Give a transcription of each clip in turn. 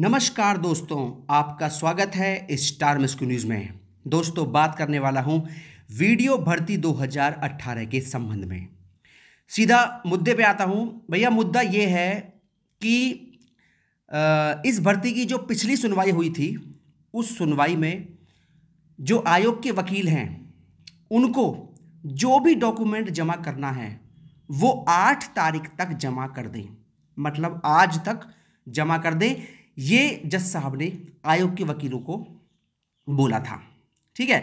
नमस्कार दोस्तों आपका स्वागत है स्टार मिस्कू न्यूज़ में दोस्तों बात करने वाला हूं वीडियो भर्ती 2018 के संबंध में सीधा मुद्दे पे आता हूं भैया मुद्दा ये है कि इस भर्ती की जो पिछली सुनवाई हुई थी उस सुनवाई में जो आयोग के वकील हैं उनको जो भी डॉक्यूमेंट जमा करना है वो आठ तारीख तक जमा कर दें मतलब आज तक जमा कर दें ये जज साहब ने आयोग के वकीलों को बोला था ठीक है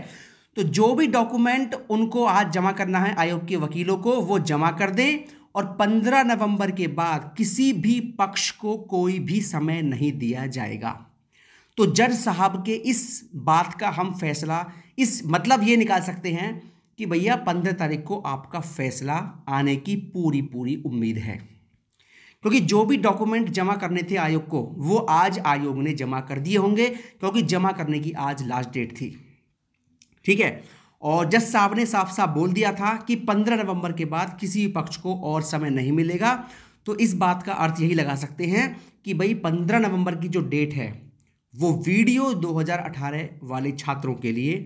तो जो भी डॉक्यूमेंट उनको आज जमा करना है आयोग के वकीलों को वो जमा कर दें और 15 नवंबर के बाद किसी भी पक्ष को कोई भी समय नहीं दिया जाएगा तो जज साहब के इस बात का हम फैसला इस मतलब ये निकाल सकते हैं कि भैया पंद्रह तारीख को आपका फैसला आने की पूरी पूरी उम्मीद है क्योंकि जो भी डॉक्यूमेंट जमा करने थे आयोग को वो आज आयोग ने जमा कर दिए होंगे क्योंकि जमा करने की आज लास्ट डेट थी ठीक है और जज साहब ने साफ साफ बोल दिया था कि 15 नवंबर के बाद किसी भी पक्ष को और समय नहीं मिलेगा तो इस बात का अर्थ यही लगा सकते हैं कि भाई 15 नवंबर की जो डेट है वो वीडियो 2018 वाले छात्रों के लिए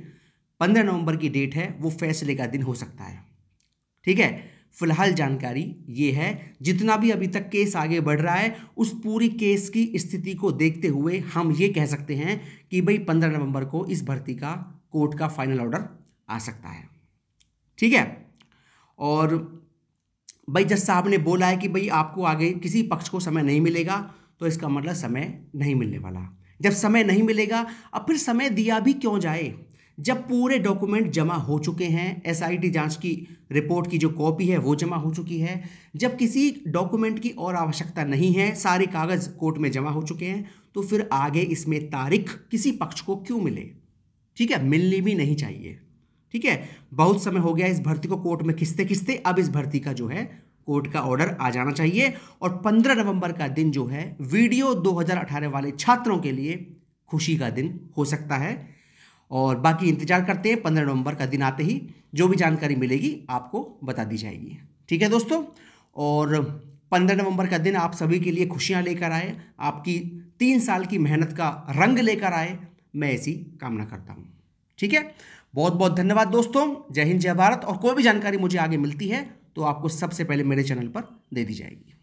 15 नवंबर की डेट है वो फैसले का दिन हो सकता है ठीक है फिलहाल जानकारी ये है जितना भी अभी तक केस आगे बढ़ रहा है उस पूरी केस की स्थिति को देखते हुए हम ये कह सकते हैं कि भाई पंद्रह नवंबर को इस भर्ती का कोर्ट का फाइनल ऑर्डर आ सकता है ठीक है और भाई जज साहब ने बोला है कि भाई आपको आगे किसी पक्ष को समय नहीं मिलेगा तो इसका मतलब समय नहीं मिलने वाला जब समय नहीं मिलेगा अब फिर समय दिया भी क्यों जाए जब पूरे डॉक्यूमेंट जमा हो चुके हैं एसआईटी जांच की रिपोर्ट की जो कॉपी है वो जमा हो चुकी है जब किसी डॉक्यूमेंट की और आवश्यकता नहीं है सारे कागज़ कोर्ट में जमा हो चुके हैं तो फिर आगे इसमें तारीख किसी पक्ष को क्यों मिले ठीक है मिलनी भी नहीं चाहिए ठीक है बहुत समय हो गया इस भर्ती को कोर्ट में खिसते खिसते अब इस भर्ती का जो है कोर्ट का ऑर्डर आ जाना चाहिए और 15 नवंबर का दिन जो है वीडियो 2018 वाले छात्रों के लिए खुशी का दिन हो सकता है और बाकी इंतजार करते हैं पंद्रह नवंबर का दिन आते ही जो भी जानकारी मिलेगी आपको बता दी जाएगी ठीक है दोस्तों और पंद्रह नवंबर का दिन आप सभी के लिए खुशियाँ लेकर आए आपकी तीन साल की मेहनत का रंग लेकर आए मैं ऐसी कामना करता हूँ ठीक है बहुत बहुत धन्यवाद दोस्तों जय हिंद जय भारत और कोई भी जानकारी मुझे आगे मिलती है तो आपको सबसे पहले मेरे चैनल पर दे दी जाएगी